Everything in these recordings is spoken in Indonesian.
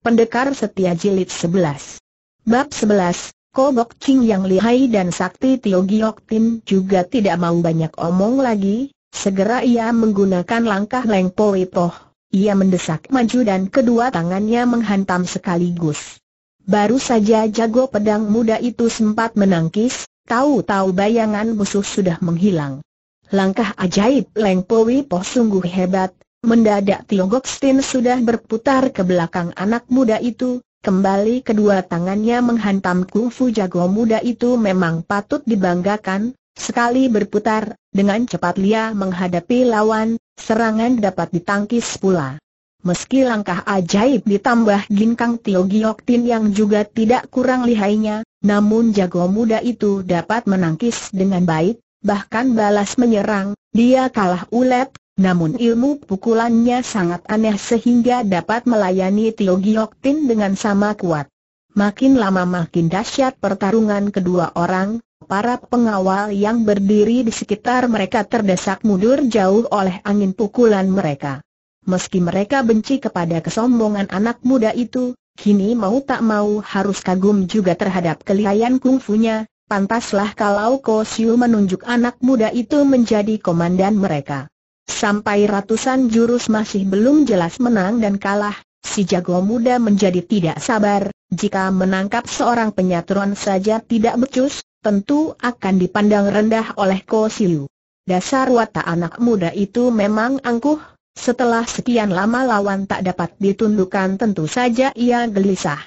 Pendekar Setia Jilid 11 Bab 11, Kobok Ching yang lihai dan sakti Tio Giok Tin juga tidak mau banyak omong lagi, segera ia menggunakan langkah Leng Poi poh. ia mendesak maju dan kedua tangannya menghantam sekaligus. Baru saja jago pedang muda itu sempat menangkis, tahu-tahu bayangan musuh sudah menghilang. Langkah ajaib Leng Poi Po sungguh hebat, Mendadak Tio Stin sudah berputar ke belakang anak muda itu, kembali kedua tangannya menghantam kungfu jago muda itu memang patut dibanggakan, sekali berputar, dengan cepat Lia menghadapi lawan, serangan dapat ditangkis pula. Meski langkah ajaib ditambah ginkang Tio Tin yang juga tidak kurang lihainya, namun jago muda itu dapat menangkis dengan baik, bahkan balas menyerang, dia kalah ulet, namun ilmu pukulannya sangat aneh sehingga dapat melayani Tio Giok Tin dengan sama kuat. Makin lama makin dahsyat pertarungan kedua orang, para pengawal yang berdiri di sekitar mereka terdesak mundur jauh oleh angin pukulan mereka. Meski mereka benci kepada kesombongan anak muda itu, kini mau tak mau harus kagum juga terhadap kelihayan kungfunya, pantaslah kalau Ko Siu menunjuk anak muda itu menjadi komandan mereka. Sampai ratusan jurus masih belum jelas menang dan kalah, si jago muda menjadi tidak sabar, jika menangkap seorang penyatuan saja tidak becus, tentu akan dipandang rendah oleh Ko Siu. Dasar watak anak muda itu memang angkuh, setelah sekian lama lawan tak dapat ditundukkan tentu saja ia gelisah.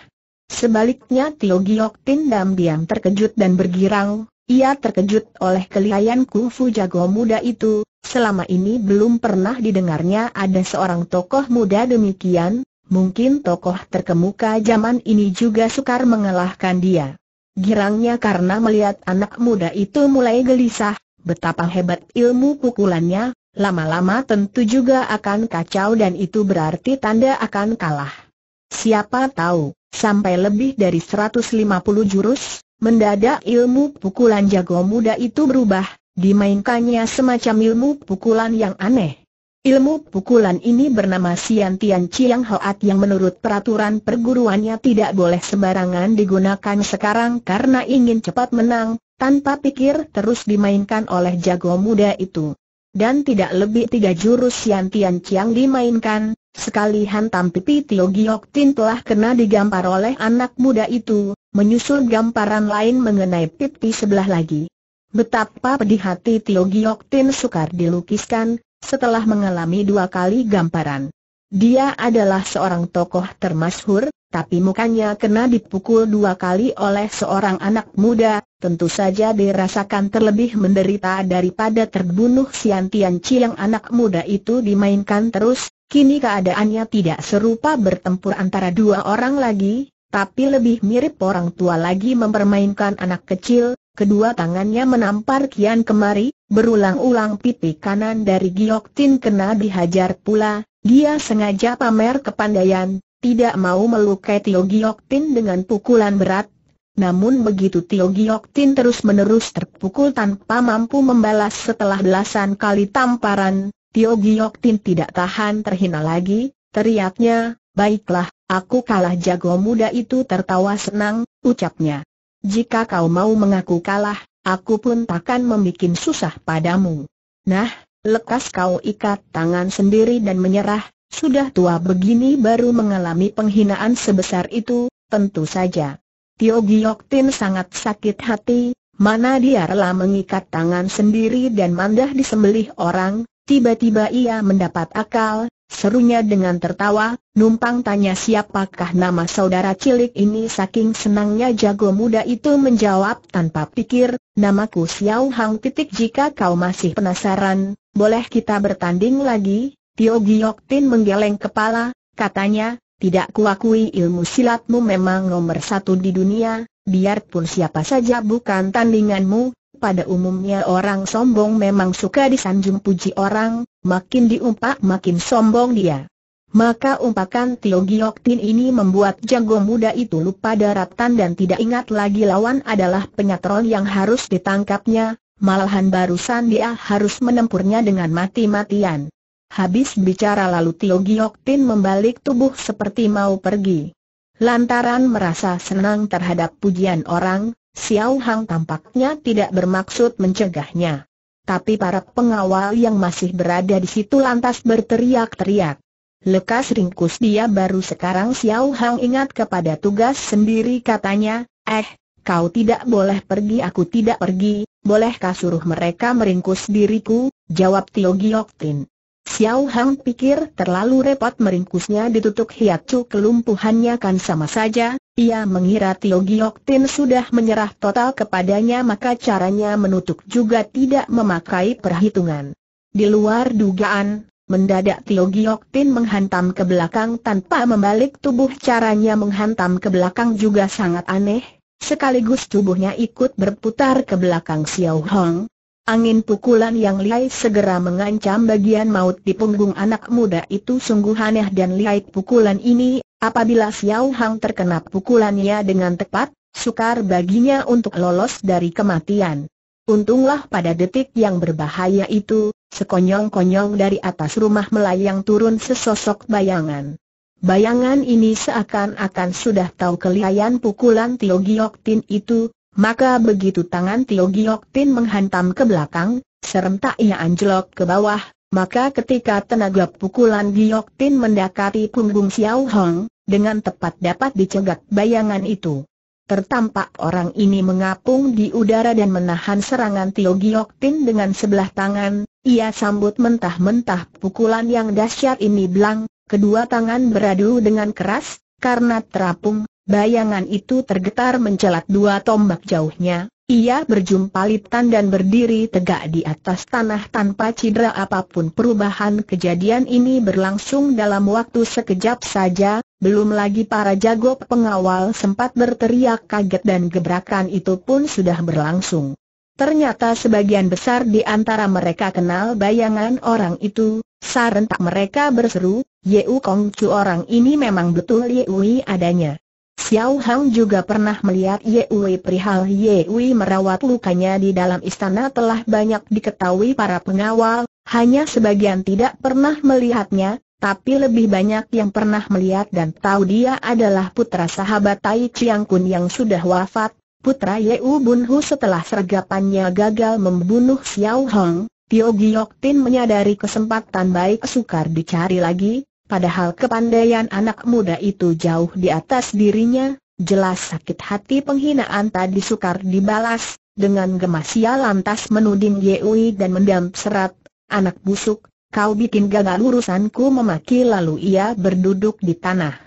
Sebaliknya Tio Giok Tin diam terkejut dan bergirang, ia terkejut oleh kelihayan kungfu jago muda itu, selama ini belum pernah didengarnya ada seorang tokoh muda demikian, mungkin tokoh terkemuka zaman ini juga sukar mengalahkan dia. Girangnya karena melihat anak muda itu mulai gelisah, betapa hebat ilmu pukulannya, lama-lama tentu juga akan kacau dan itu berarti tanda akan kalah. Siapa tahu, sampai lebih dari 150 jurus, Mendadak ilmu pukulan jago muda itu berubah, dimainkannya semacam ilmu pukulan yang aneh. Ilmu pukulan ini bernama Sian Tian Chiang Hoat yang menurut peraturan perguruannya tidak boleh sembarangan digunakan sekarang karena ingin cepat menang, tanpa pikir terus dimainkan oleh jago muda itu. Dan tidak lebih tiga jurus Sian Tian Chiang dimainkan, Sekali hantam pipi Tio Giok Tin telah kena digampar oleh anak muda itu, menyusul gamparan lain mengenai pipi sebelah lagi. Betapa pedih hati Tio Giok Tin sukar dilukiskan, setelah mengalami dua kali gamparan. Dia adalah seorang tokoh termasyhur, tapi mukanya kena dipukul dua kali oleh seorang anak muda, tentu saja dirasakan terlebih menderita daripada terbunuh Siantian Chi yang anak muda itu dimainkan terus, Kini keadaannya tidak serupa bertempur antara dua orang lagi, tapi lebih mirip orang tua lagi mempermainkan anak kecil, kedua tangannya menampar kian kemari, berulang-ulang pipi kanan dari Giok Tin kena dihajar pula, dia sengaja pamer kepandaian, tidak mau melukai Tio Giok Tin dengan pukulan berat, namun begitu Tio Giok Tin terus-menerus terpukul tanpa mampu membalas setelah belasan kali tamparan, Tio Giok Tin tidak tahan terhina lagi, teriaknya, baiklah, aku kalah jago muda itu tertawa senang, ucapnya. Jika kau mau mengaku kalah, aku pun takkan membuat susah padamu. Nah, lekas kau ikat tangan sendiri dan menyerah, sudah tua begini baru mengalami penghinaan sebesar itu, tentu saja. Tio Giok Tin sangat sakit hati, mana dia rela mengikat tangan sendiri dan mandah disembelih orang, tiba-tiba ia mendapat akal, serunya dengan tertawa, numpang tanya siapakah nama saudara cilik ini saking senangnya jago muda itu menjawab tanpa pikir, namaku Xiao Hang titik jika kau masih penasaran, boleh kita bertanding lagi? Tio Giok Tin menggeleng kepala, katanya, tidak kuakui ilmu silatmu memang nomor satu di dunia, biarpun siapa saja bukan tandinganmu, pada umumnya orang sombong memang suka disanjung puji orang, makin diumpak makin sombong dia. Maka umpakan Tio Tin ini membuat jago muda itu lupa daratan dan tidak ingat lagi lawan adalah penyatron yang harus ditangkapnya, malahan barusan dia harus menempurnya dengan mati-matian. Habis bicara lalu Tio Tin membalik tubuh seperti mau pergi. Lantaran merasa senang terhadap pujian orang, Xiao Hang tampaknya tidak bermaksud mencegahnya. Tapi para pengawal yang masih berada di situ lantas berteriak-teriak. Lekas ringkus dia baru sekarang Xiao Hang ingat kepada tugas sendiri katanya, eh, kau tidak boleh pergi aku tidak pergi, bolehkah suruh mereka meringkus diriku, jawab Tio Giok Tin. Xiao Hang pikir terlalu repot meringkusnya ditutup hiacu kelumpuhannya kan sama saja, ia mengira Tio Giok Tin sudah menyerah total kepadanya maka caranya menutup juga tidak memakai perhitungan. Di luar dugaan, mendadak Tio Giok Tin menghantam ke belakang tanpa membalik tubuh caranya menghantam ke belakang juga sangat aneh, sekaligus tubuhnya ikut berputar ke belakang Xiao Hong, Angin pukulan yang lihai segera mengancam bagian maut di punggung anak muda itu sungguh aneh dan lihai pukulan ini, apabila Xiao Hang terkena pukulannya dengan tepat, sukar baginya untuk lolos dari kematian. Untunglah pada detik yang berbahaya itu, sekonyong-konyong dari atas rumah melayang turun sesosok bayangan. Bayangan ini seakan-akan sudah tahu kelihayan pukulan Tio Giok Tin itu, maka begitu tangan Tio Giok Tin menghantam ke belakang, serentak ia anjlok ke bawah, maka ketika tenaga pukulan Giok Tin mendekati punggung Xiao Hong, dengan tepat dapat dicegat bayangan itu. Tertampak orang ini mengapung di udara dan menahan serangan Tio Giok Tin dengan sebelah tangan, ia sambut mentah-mentah pukulan yang dahsyat ini belang, kedua tangan beradu dengan keras, karena terapung, Bayangan itu tergetar mencelat dua tombak jauhnya, ia berjumpa litan dan berdiri tegak di atas tanah tanpa cedera apapun perubahan kejadian ini berlangsung dalam waktu sekejap saja, belum lagi para jago pengawal sempat berteriak kaget dan gebrakan itu pun sudah berlangsung. Ternyata sebagian besar di antara mereka kenal bayangan orang itu, sarentak mereka berseru, Yeu Kong Chu orang ini memang betul Yeu adanya. Xiao Hang juga pernah melihat Ye Wei perihal Ye Wei merawat lukanya di dalam istana telah banyak diketahui para pengawal, hanya sebagian tidak pernah melihatnya, tapi lebih banyak yang pernah melihat dan tahu dia adalah putra sahabat Tai Chiang Kun yang sudah wafat, putra Wu Bun Hu setelah sergapannya gagal membunuh Xiao Hang. Tio Giok Tin menyadari kesempatan baik sukar dicari lagi, Padahal kepandaian anak muda itu jauh di atas dirinya, jelas sakit hati penghinaan tadi sukar dibalas, dengan gemas ia lantas menuding Yeui dan mendam serat, anak busuk, kau bikin gagal urusanku memaki lalu ia berduduk di tanah.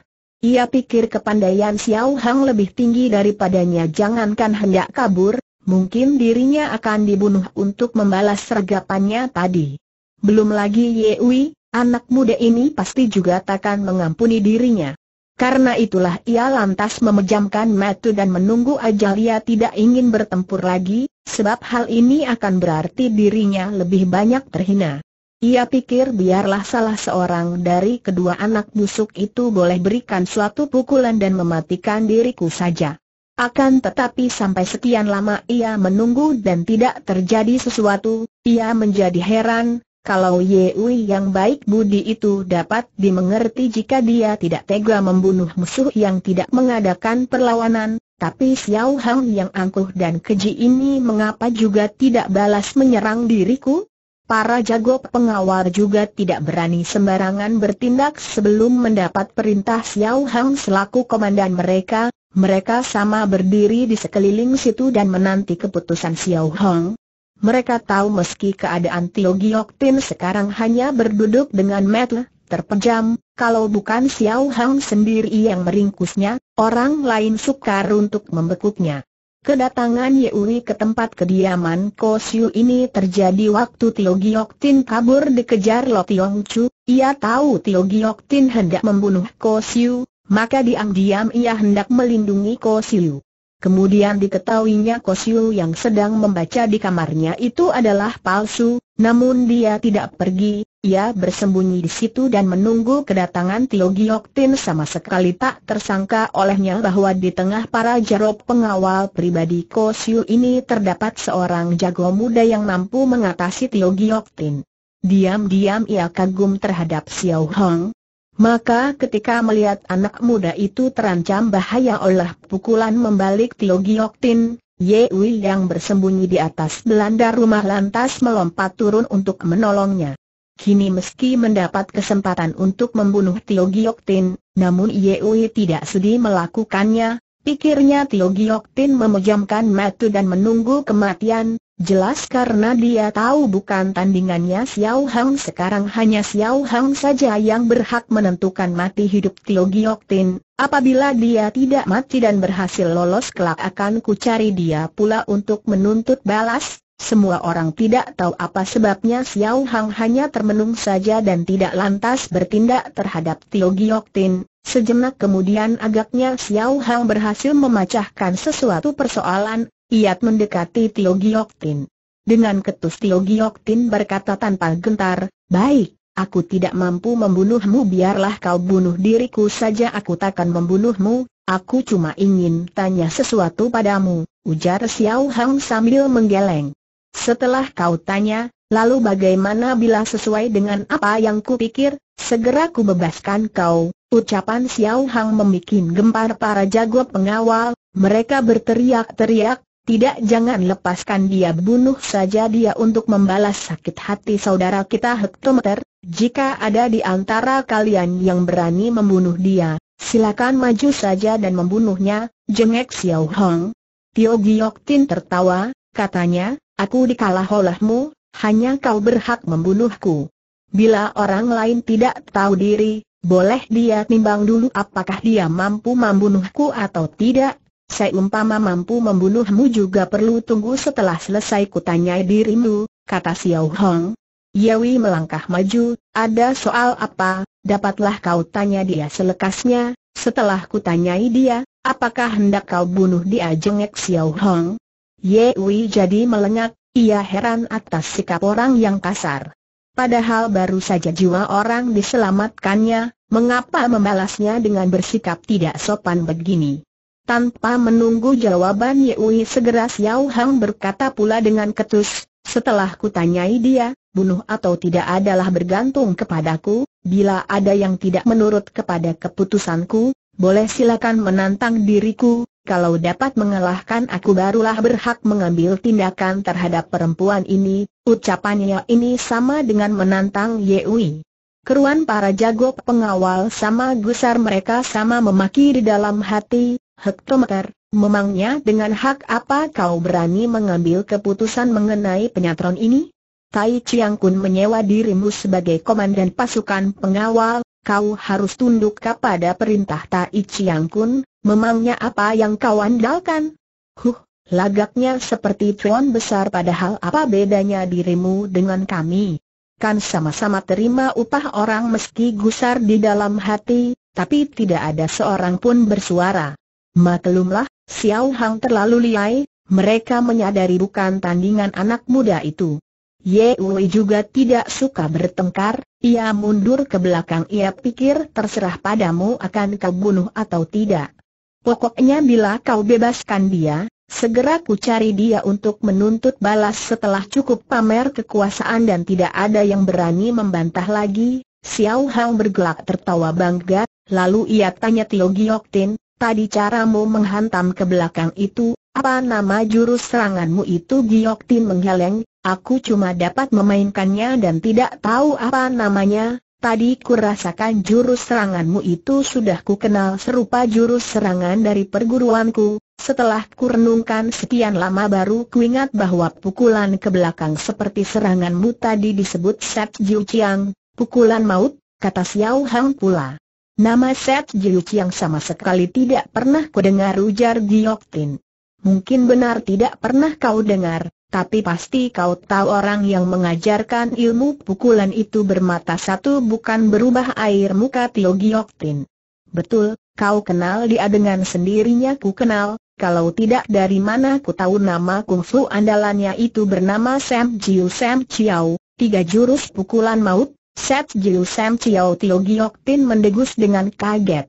Ia pikir kepandaian Xiao Hang lebih tinggi daripadanya jangankan hendak kabur, mungkin dirinya akan dibunuh untuk membalas sergapannya tadi. Belum lagi Yeui, Anak muda ini pasti juga takkan mengampuni dirinya. Karena itulah ia lantas memejamkan mata dan menunggu ajal ia tidak ingin bertempur lagi, sebab hal ini akan berarti dirinya lebih banyak terhina. Ia pikir biarlah salah seorang dari kedua anak busuk itu boleh berikan suatu pukulan dan mematikan diriku saja. Akan tetapi sampai sekian lama ia menunggu dan tidak terjadi sesuatu, ia menjadi heran, kalau Yewi yang baik budi itu dapat dimengerti jika dia tidak tega membunuh musuh yang tidak mengadakan perlawanan, tapi Xiao Hang yang angkuh dan keji ini mengapa juga tidak balas menyerang diriku? Para jago pengawal juga tidak berani sembarangan bertindak sebelum mendapat perintah Xiao Hang selaku komandan mereka, mereka sama berdiri di sekeliling situ dan menanti keputusan Xiao Hang mereka tahu meski keadaan Tio Giok Tin sekarang hanya berduduk dengan metel, terpejam, kalau bukan Xiao Hang sendiri yang meringkusnya, orang lain sukar untuk membekuknya. Kedatangan Yeuri ke tempat kediaman Ko Siu ini terjadi waktu Tio Giok Tin kabur dikejar Lo Tiong Chu. Ia tahu Tio Giok Tin hendak membunuh Ko Siu, maka diam-diam ia hendak melindungi Ko Siu. Kemudian diketahuinya Kosiu yang sedang membaca di kamarnya itu adalah palsu, namun dia tidak pergi, ia bersembunyi di situ dan menunggu kedatangan Tio Giok Tin sama sekali tak tersangka olehnya bahwa di tengah para jarop pengawal pribadi Kosiu ini terdapat seorang jago muda yang mampu mengatasi Tio Giok Tin. Diam-diam ia kagum terhadap Xiao Hong, maka ketika melihat anak muda itu terancam bahaya oleh pukulan membalik Tio Tin, Ye Wei yang bersembunyi di atas belanda rumah lantas melompat turun untuk menolongnya. Kini meski mendapat kesempatan untuk membunuh Tio Tin, namun Ye Wei tidak sedih melakukannya, pikirnya Tio Tin memejamkan mata dan menunggu kematian, Jelas karena dia tahu bukan tandingannya Xiao Hang sekarang hanya Xiao Hang saja yang berhak menentukan mati hidup Tio Giok Tin. Apabila dia tidak mati dan berhasil lolos kelak akan ku cari dia pula untuk menuntut balas. Semua orang tidak tahu apa sebabnya Xiao Hang hanya termenung saja dan tidak lantas bertindak terhadap Tio Giok Tin. Sejenak kemudian agaknya Xiao Hang berhasil memecahkan sesuatu persoalan Iat mendekati Tio Tin. Dengan ketus Tio Tin berkata tanpa gentar, Baik, aku tidak mampu membunuhmu biarlah kau bunuh diriku saja aku takkan membunuhmu, aku cuma ingin tanya sesuatu padamu, ujar Xiao Hang sambil menggeleng. Setelah kau tanya, lalu bagaimana bila sesuai dengan apa yang kupikir, segera ku bebaskan kau, Ucapan Xiao Hang memikin gempar para jago pengawal, mereka berteriak-teriak, tidak jangan lepaskan dia bunuh saja dia untuk membalas sakit hati saudara kita Hektometer, jika ada di antara kalian yang berani membunuh dia, silakan maju saja dan membunuhnya, jengek Xiao Hong. Tio Giok Tin tertawa, katanya, aku dikalah olehmu, hanya kau berhak membunuhku. Bila orang lain tidak tahu diri, boleh dia timbang dulu apakah dia mampu membunuhku atau tidak, saya umpama mampu membunuhmu juga perlu tunggu setelah selesai kutanya dirimu, kata Xiao Hong. Yawi melangkah maju, ada soal apa, dapatlah kau tanya dia selekasnya, setelah kutanyai dia, apakah hendak kau bunuh dia jengek Xiao Hong? Yawi jadi melengak, ia heran atas sikap orang yang kasar. Padahal baru saja jiwa orang diselamatkannya, mengapa membalasnya dengan bersikap tidak sopan begini? Tanpa menunggu jawaban Yewi segera Xiao Hang berkata pula dengan ketus, setelah kutanyai dia, bunuh atau tidak adalah bergantung kepadaku, bila ada yang tidak menurut kepada keputusanku, boleh silakan menantang diriku, kalau dapat mengalahkan aku barulah berhak mengambil tindakan terhadap perempuan ini, ucapannya ini sama dengan menantang Yewi. Keruan para jago pengawal sama gusar mereka sama memaki di dalam hati, Hektometer, memangnya dengan hak apa kau berani mengambil keputusan mengenai penyatron ini? Tai Chiang Kun menyewa dirimu sebagai komandan pasukan pengawal, kau harus tunduk kepada perintah Tai Chiang Kun, memangnya apa yang kau andalkan? Huh, lagaknya seperti tuan besar padahal apa bedanya dirimu dengan kami? Kan sama-sama terima upah orang meski gusar di dalam hati, tapi tidak ada seorang pun bersuara. Maklumlah, Xiao Hang terlalu liai, mereka menyadari bukan tandingan anak muda itu. Ye Wei juga tidak suka bertengkar, ia mundur ke belakang ia pikir terserah padamu akan kau bunuh atau tidak. Pokoknya bila kau bebaskan dia, segera ku cari dia untuk menuntut balas setelah cukup pamer kekuasaan dan tidak ada yang berani membantah lagi. Xiao Hang bergelak tertawa bangga, lalu ia tanya Tio Giok Tin, Tadi caramu menghantam ke belakang itu, apa nama jurus seranganmu itu Tin menggeleng, aku cuma dapat memainkannya dan tidak tahu apa namanya, tadi kurasakan jurus seranganmu itu sudah ku kenal serupa jurus serangan dari perguruanku, setelah kurenungkan sekian lama baru kuingat bahwa pukulan ke belakang seperti seranganmu tadi disebut Set Jiu Chiang, pukulan maut, kata Xiao Hang pula. Nama Set Jiuk yang sama sekali tidak pernah ku dengar ujar Giok Tin. Mungkin benar tidak pernah kau dengar, tapi pasti kau tahu orang yang mengajarkan ilmu pukulan itu bermata satu bukan berubah air muka Tio Giok Tin. Betul, kau kenal dia dengan sendirinya ku kenal, kalau tidak dari mana ku tahu nama kungfu andalannya itu bernama Sam Jiu Sam Chiao, tiga jurus pukulan maut, Set Jiu Sam Chiao Tio Giok Tin mendegus dengan kaget.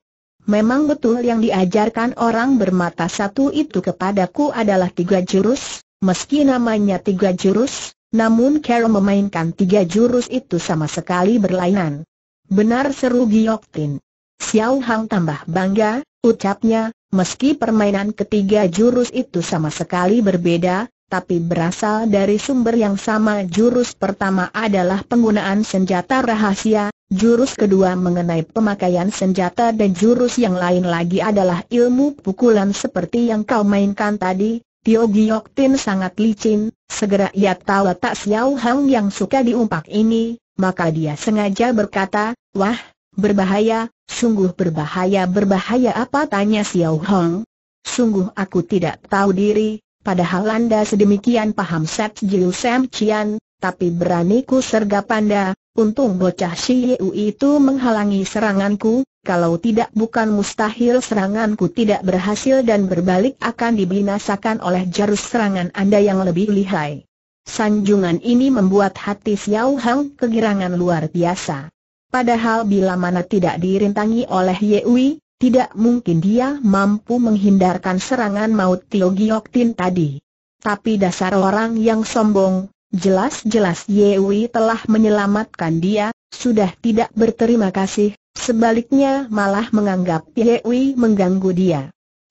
Memang betul yang diajarkan orang bermata satu itu kepadaku adalah tiga jurus, meski namanya tiga jurus, namun Carol memainkan tiga jurus itu sama sekali berlainan. Benar seru Giok Tin. Xiao Hang tambah bangga, ucapnya, meski permainan ketiga jurus itu sama sekali berbeda, tapi berasal dari sumber yang sama jurus pertama adalah penggunaan senjata rahasia, jurus kedua mengenai pemakaian senjata dan jurus yang lain lagi adalah ilmu pukulan seperti yang kau mainkan tadi, Tio Giok Tin sangat licin, segera ia tahu tak Xiao Hang yang suka diumpak ini, maka dia sengaja berkata, wah, berbahaya, sungguh berbahaya berbahaya apa tanya Xiao Hang. Sungguh aku tidak tahu diri, Padahal Anda sedemikian paham Set Jiu Sam Cian, tapi beraniku sergap Anda, untung bocah si Yu itu menghalangi seranganku, kalau tidak bukan mustahil seranganku tidak berhasil dan berbalik akan dibinasakan oleh jarus serangan Anda yang lebih lihai. Sanjungan ini membuat hati Xiao Hang kegirangan luar biasa. Padahal bila mana tidak dirintangi oleh Yewi, tidak mungkin dia mampu menghindarkan serangan maut Tio Giok tadi. Tapi dasar orang yang sombong, jelas-jelas Yewi telah menyelamatkan dia, sudah tidak berterima kasih, sebaliknya malah menganggap Yewi mengganggu dia.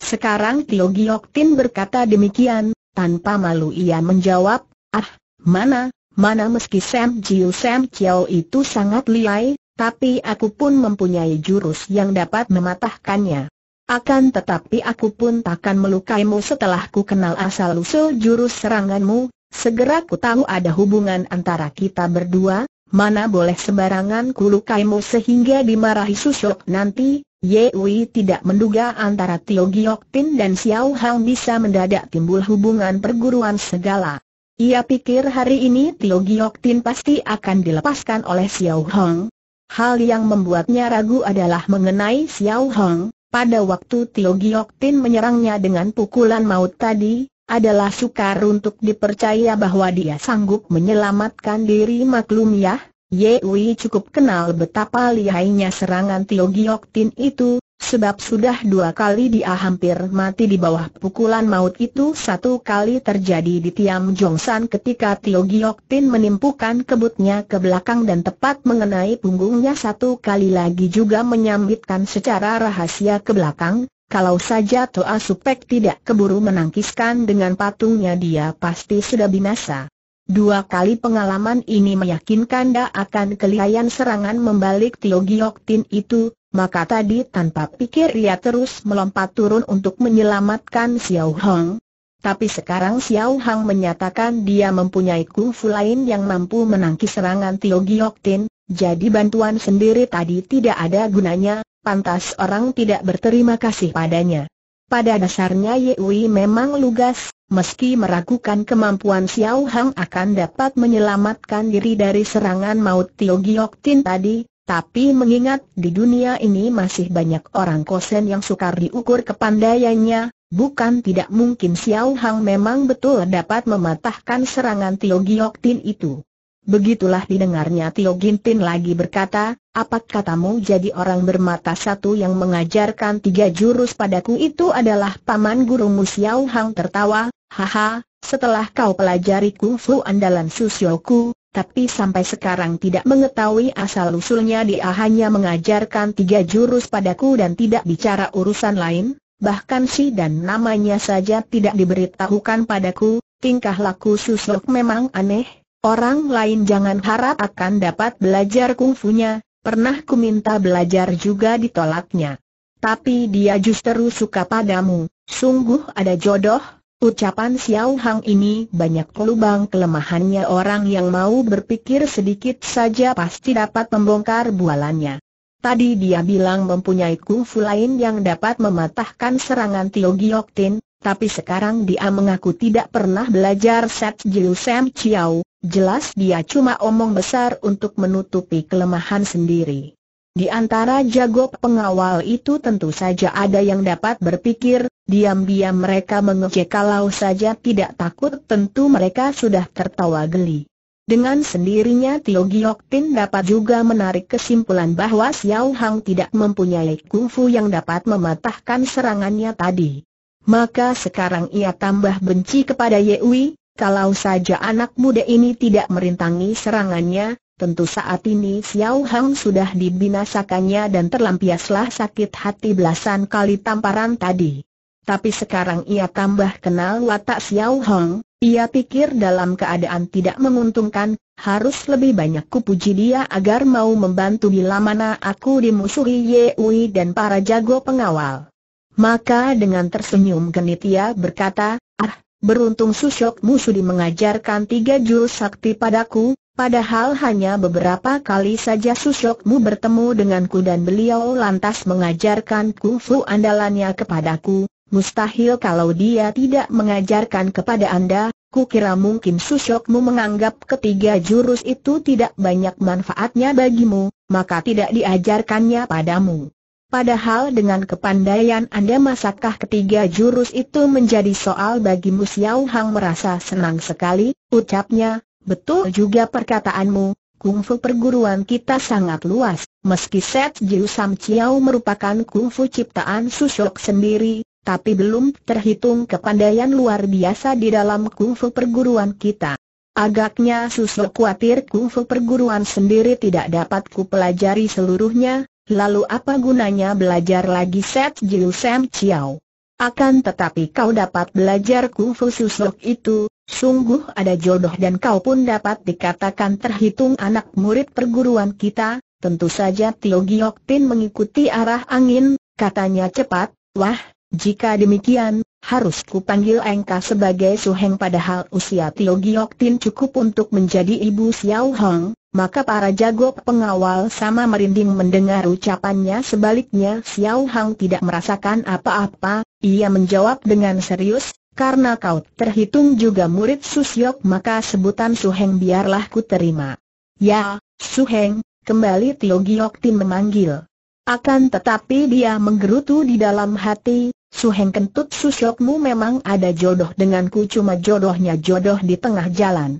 Sekarang Tio Giok berkata demikian, tanpa malu ia menjawab, ah, mana, mana meski Sam Jiu Sam Chiao itu sangat liai, tapi aku pun mempunyai jurus yang dapat mematahkannya. Akan tetapi aku pun takkan melukaimu setelah ku kenal asal-usul jurus seranganmu, segera ku tahu ada hubungan antara kita berdua, mana boleh sembarangan ku lukaimu sehingga dimarahi susuk nanti, Yui tidak menduga antara Tio Giok Tin dan Xiao Hang bisa mendadak timbul hubungan perguruan segala. Ia pikir hari ini Tio Giok Tin pasti akan dilepaskan oleh Xiao Hang, Hal yang membuatnya ragu adalah mengenai Xiao Hong, pada waktu Tio Giok Tin menyerangnya dengan pukulan maut tadi, adalah sukar untuk dipercaya bahwa dia sanggup menyelamatkan diri maklum ya, Ye Wei cukup kenal betapa lihainya serangan Tio Giok Tin itu, Sebab sudah dua kali dia hampir mati di bawah pukulan maut itu Satu kali terjadi di Tiam San ketika Tio Giok Tin menimpukan kebutnya ke belakang dan tepat mengenai punggungnya Satu kali lagi juga menyambitkan secara rahasia ke belakang Kalau saja Toa Supek tidak keburu menangkiskan dengan patungnya dia pasti sudah binasa Dua kali pengalaman ini meyakinkan dia akan kelihayan serangan membalik Tio Giok Tin itu, maka tadi tanpa pikir ia terus melompat turun untuk menyelamatkan Xiao Hong. Tapi sekarang Xiao Hong menyatakan dia mempunyai kungfu lain yang mampu menangkis serangan Tio Giok Tin, jadi bantuan sendiri tadi tidak ada gunanya, pantas orang tidak berterima kasih padanya. Pada dasarnya Ye Wei memang lugas, meski meragukan kemampuan Xiao Hong akan dapat menyelamatkan diri dari serangan maut Tio Giok Tin tadi, tapi mengingat di dunia ini masih banyak orang kosen yang sukar diukur kepandaiannya, bukan tidak mungkin Xiao Hang memang betul dapat mematahkan serangan Tio Giok Tin itu. Begitulah didengarnya Tio Gintin lagi berkata, apa katamu jadi orang bermata satu yang mengajarkan tiga jurus padaku itu adalah paman gurumu Xiao Hang tertawa, haha, setelah kau pelajari kungfu andalan Susyoku, tapi sampai sekarang tidak mengetahui asal-usulnya dia hanya mengajarkan tiga jurus padaku dan tidak bicara urusan lain, bahkan si dan namanya saja tidak diberitahukan padaku, tingkah laku susuk memang aneh, orang lain jangan harap akan dapat belajar kungfunya, pernah ku minta belajar juga ditolaknya. Tapi dia justru suka padamu, sungguh ada jodoh, Ucapan Xiao Hang ini banyak lubang kelemahannya orang yang mau berpikir sedikit saja pasti dapat membongkar bualannya. Tadi dia bilang mempunyai kungfu lain yang dapat mematahkan serangan Tio Giok Tin, tapi sekarang dia mengaku tidak pernah belajar set Jiu Sam Chiao, jelas dia cuma omong besar untuk menutupi kelemahan sendiri. Di antara jago pengawal itu tentu saja ada yang dapat berpikir, Diam-diam mereka mengejek kalau saja tidak takut tentu mereka sudah tertawa geli. Dengan sendirinya Tio Giok Tin dapat juga menarik kesimpulan bahwa Xiao Hang tidak mempunyai kungfu yang dapat mematahkan serangannya tadi. Maka sekarang ia tambah benci kepada Ye Yewi, kalau saja anak muda ini tidak merintangi serangannya, Tentu saat ini Xiao Hang sudah dibinasakannya dan terlampiaslah sakit hati belasan kali tamparan tadi tapi sekarang ia tambah kenal watak Xiao Hong, ia pikir dalam keadaan tidak menguntungkan, harus lebih banyak kupuji dia agar mau membantu bila mana aku dimusuhi Ye Ui dan para jago pengawal. Maka dengan tersenyum genit ia berkata, ah, beruntung Susyok di mengajarkan tiga jurus sakti padaku, padahal hanya beberapa kali saja Susyokmu bertemu denganku dan beliau lantas mengajarkan kungfu andalannya kepadaku, Mustahil kalau dia tidak mengajarkan kepada Anda, kukira mungkin Susyokmu menganggap ketiga jurus itu tidak banyak manfaatnya bagimu, maka tidak diajarkannya padamu. Padahal dengan kepandaian Anda masakah ketiga jurus itu menjadi soal bagimu Xiao Hang merasa senang sekali, ucapnya, betul juga perkataanmu, kungfu perguruan kita sangat luas, meski Set Jiu Sam Chiao merupakan kungfu ciptaan Sushok sendiri, tapi belum terhitung kepandaian luar biasa di dalam kungfu perguruan kita. Agaknya Susu khawatir kungfu perguruan sendiri tidak dapat kupelajari seluruhnya, lalu apa gunanya belajar lagi set Jiu Sam ciao? Akan tetapi kau dapat belajar kungfu susuk itu, sungguh ada jodoh dan kau pun dapat dikatakan terhitung anak murid perguruan kita, tentu saja Tio Giok Tin mengikuti arah angin, katanya cepat, wah, jika demikian, harus kupanggil Engka sebagai suheng padahal usia Tio Giok Tin cukup untuk menjadi ibu Xiao Hong, maka para jago pengawal sama merinding mendengar ucapannya sebaliknya Xiao Hong tidak merasakan apa-apa, ia menjawab dengan serius, karena kau terhitung juga murid Susyok maka sebutan suheng biarlah ku terima. Ya, suheng, kembali Tio Giok Tin memanggil. Akan tetapi dia menggerutu di dalam hati, Suheng kentut susokmu memang ada jodoh denganku cuma jodohnya jodoh di tengah jalan.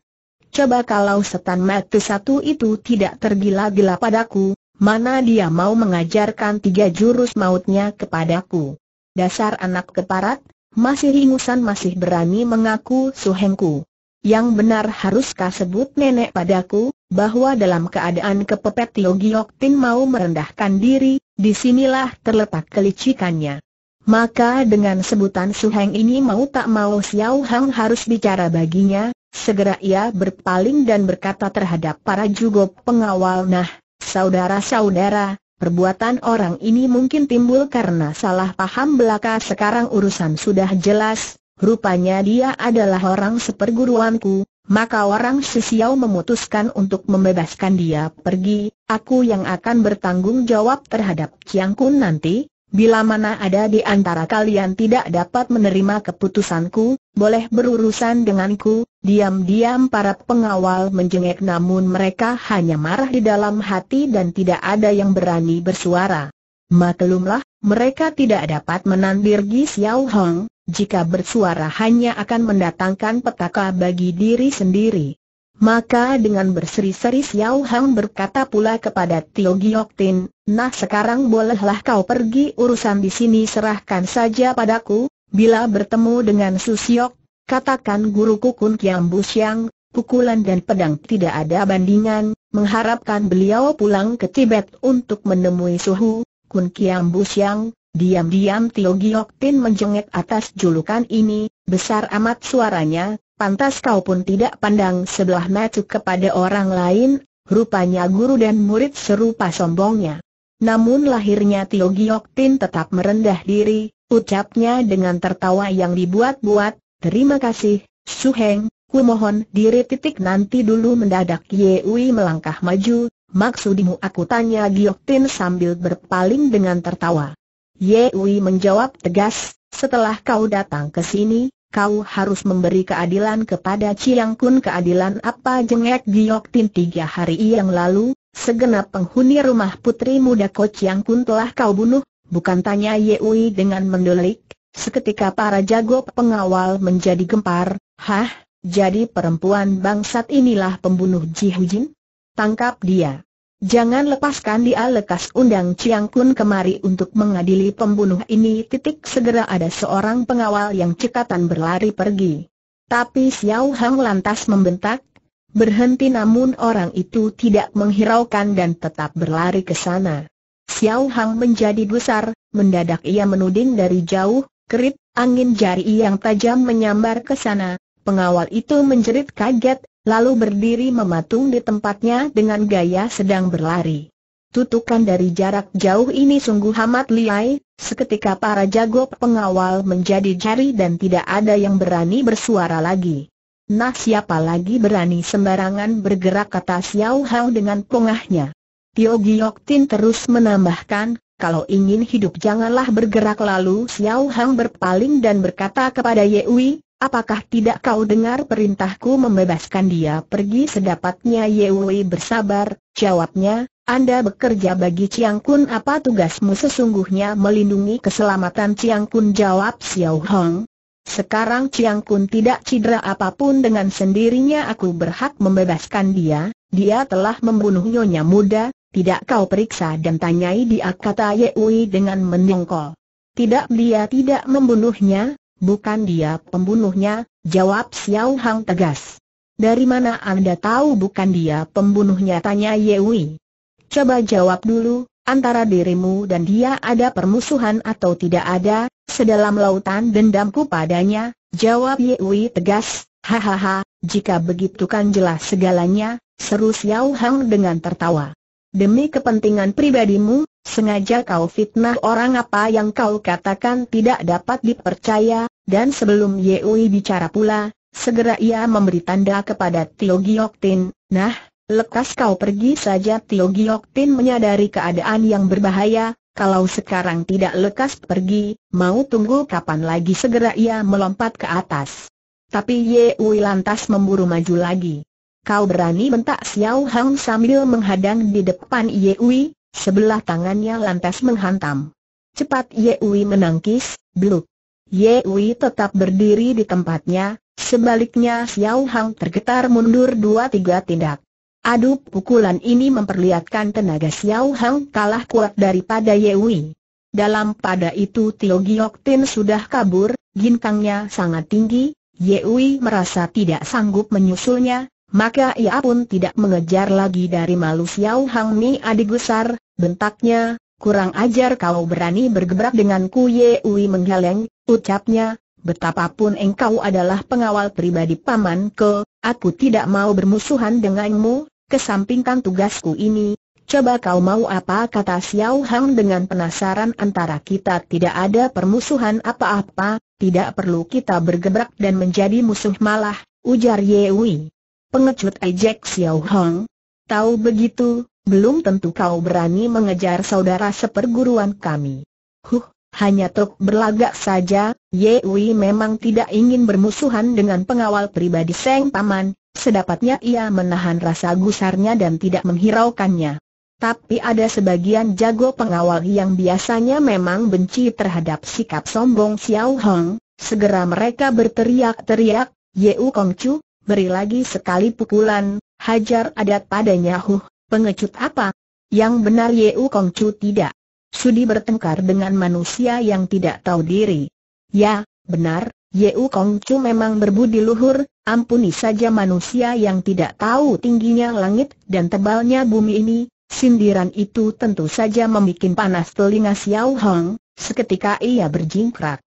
Coba kalau setan mati satu itu tidak tergila-gila padaku, mana dia mau mengajarkan tiga jurus mautnya kepadaku. Dasar anak keparat, masih ringusan masih berani mengaku suhengku. Yang benar haruskah sebut nenek padaku, bahwa dalam keadaan kepepet Tio Giok Tin mau merendahkan diri, disinilah terletak kelicikannya. Maka dengan sebutan Su ini mau tak mau Xiao Hang harus bicara baginya, segera ia berpaling dan berkata terhadap para jugo pengawal nah, saudara-saudara, perbuatan orang ini mungkin timbul karena salah paham belaka sekarang urusan sudah jelas, rupanya dia adalah orang seperguruanku, maka orang Sisiau memutuskan untuk membebaskan dia pergi, aku yang akan bertanggung jawab terhadap Chiang Kun nanti, Bila mana ada di antara kalian tidak dapat menerima keputusanku, boleh berurusan denganku, diam-diam para pengawal menjengek namun mereka hanya marah di dalam hati dan tidak ada yang berani bersuara. Maklumlah, mereka tidak dapat menandir Gi Xiao Hong, jika bersuara hanya akan mendatangkan petaka bagi diri sendiri. Maka dengan berseri-seri Xiao Hang berkata pula kepada Tio Giok Tin, Nah sekarang bolehlah kau pergi urusan di sini serahkan saja padaku, bila bertemu dengan Siok, katakan guruku Kun Kiam Busyang, pukulan dan pedang tidak ada bandingan, mengharapkan beliau pulang ke Tibet untuk menemui Suhu, Kun Kiam Busyang, diam-diam Tio Giok Tin menjengek atas julukan ini, besar amat suaranya, pantas kau pun tidak pandang sebelah mata kepada orang lain, rupanya guru dan murid serupa sombongnya. Namun lahirnya Tio Giok Tin tetap merendah diri, ucapnya dengan tertawa yang dibuat-buat, terima kasih, Su Heng, ku mohon diri titik nanti dulu mendadak Yewi melangkah maju, Maksudimu? aku tanya Giok Tin sambil berpaling dengan tertawa. Yewi menjawab tegas, setelah kau datang ke sini, kau harus memberi keadilan kepada Chiang Kun keadilan apa jengek Giok Tin tiga hari yang lalu, segenap penghuni rumah putri muda Ko Chiang Kun telah kau bunuh, bukan tanya Ye Wei dengan mendelik, seketika para jago pengawal menjadi gempar, hah, jadi perempuan bangsat inilah pembunuh Ji Hu Jin? Tangkap dia. Jangan lepaskan dia lekas undang Chiang Kun kemari untuk mengadili pembunuh ini titik segera ada seorang pengawal yang cekatan berlari pergi. Tapi Xiao Hang lantas membentak, berhenti namun orang itu tidak menghiraukan dan tetap berlari ke sana. Xiao Hang menjadi besar, mendadak ia menuding dari jauh, kerit, angin jari yang tajam menyambar ke sana, pengawal itu menjerit kaget, lalu berdiri mematung di tempatnya dengan gaya sedang berlari. Tutukan dari jarak jauh ini sungguh amat liai, seketika para jago pengawal menjadi jari dan tidak ada yang berani bersuara lagi. Nah siapa lagi berani sembarangan bergerak kata Xiao Hao dengan pongahnya. Tio Giok Tin terus menambahkan, kalau ingin hidup janganlah bergerak lalu Xiao Hang berpaling dan berkata kepada Ye Wei, Apakah tidak kau dengar perintahku membebaskan dia pergi sedapatnya Yewi bersabar, jawabnya, Anda bekerja bagi Chiang Kun apa tugasmu sesungguhnya melindungi keselamatan Chiang Kun jawab Xiao Hong. Sekarang Chiang Kun tidak cedera apapun dengan sendirinya aku berhak membebaskan dia, dia telah membunuh nyonya muda, tidak kau periksa dan tanyai dia kata Yewi dengan menyongkol. Tidak dia tidak membunuhnya, Bukan dia pembunuhnya, jawab Xiao Hang tegas. Dari mana Anda tahu bukan dia pembunuhnya tanya Ye Wei. Coba jawab dulu, antara dirimu dan dia ada permusuhan atau tidak ada, sedalam lautan dendamku padanya, jawab Ye Wei tegas, hahaha, jika begitu kan jelas segalanya, seru Xiao Hang dengan tertawa. Demi kepentingan pribadimu, Sengaja kau fitnah orang apa yang kau katakan tidak dapat dipercaya, dan sebelum Yeui bicara pula, segera ia memberi tanda kepada Tio Giok Tin, nah, lekas kau pergi saja Tio Giok Tin menyadari keadaan yang berbahaya, kalau sekarang tidak lekas pergi, mau tunggu kapan lagi segera ia melompat ke atas. Tapi Yeui lantas memburu maju lagi. Kau berani bentak Xiao Hang sambil menghadang di depan Yeui? Sebelah tangannya lantas menghantam. Cepat Yewi menangkis, bluk. Yewi tetap berdiri di tempatnya, sebaliknya Xiao Hang tergetar mundur dua tiga tindak. Adu pukulan ini memperlihatkan tenaga Xiao Hang kalah kuat daripada Yewi. Dalam pada itu Tio Giok Tin sudah kabur, ginkangnya sangat tinggi, Yewi merasa tidak sanggup menyusulnya, maka ia pun tidak mengejar lagi dari malu Xiao Hang Mi besar. Bentaknya, kurang ajar kau berani bergebrak denganku Ye Ui menggeleng, ucapnya, betapapun engkau adalah pengawal pribadi paman ke, aku tidak mau bermusuhan denganmu, kesampingkan tugasku ini, Coba kau mau apa kata Xiao Hang dengan penasaran antara kita tidak ada permusuhan apa-apa, tidak perlu kita bergebrak dan menjadi musuh malah, ujar Ye Wei. Pengecut ejek Xiao Hang, Tahu begitu, belum tentu kau berani mengejar saudara seperguruan kami. Huh, hanya tok berlagak saja, Yewi memang tidak ingin bermusuhan dengan pengawal pribadi Seng Paman, sedapatnya ia menahan rasa gusarnya dan tidak menghiraukannya. Tapi ada sebagian jago pengawal yang biasanya memang benci terhadap sikap sombong Xiao Hong, segera mereka berteriak-teriak, Kong Kongcu, beri lagi sekali pukulan, Hajar adat padanya huh, pengecut apa? Yang benar Yeu Kongcu tidak. Sudi bertengkar dengan manusia yang tidak tahu diri. Ya, benar, Yeu Kongcu memang berbudi luhur, ampuni saja manusia yang tidak tahu tingginya langit dan tebalnya bumi ini. Sindiran itu tentu saja membuat panas telinga Xiao Hong, seketika ia berjingkrak.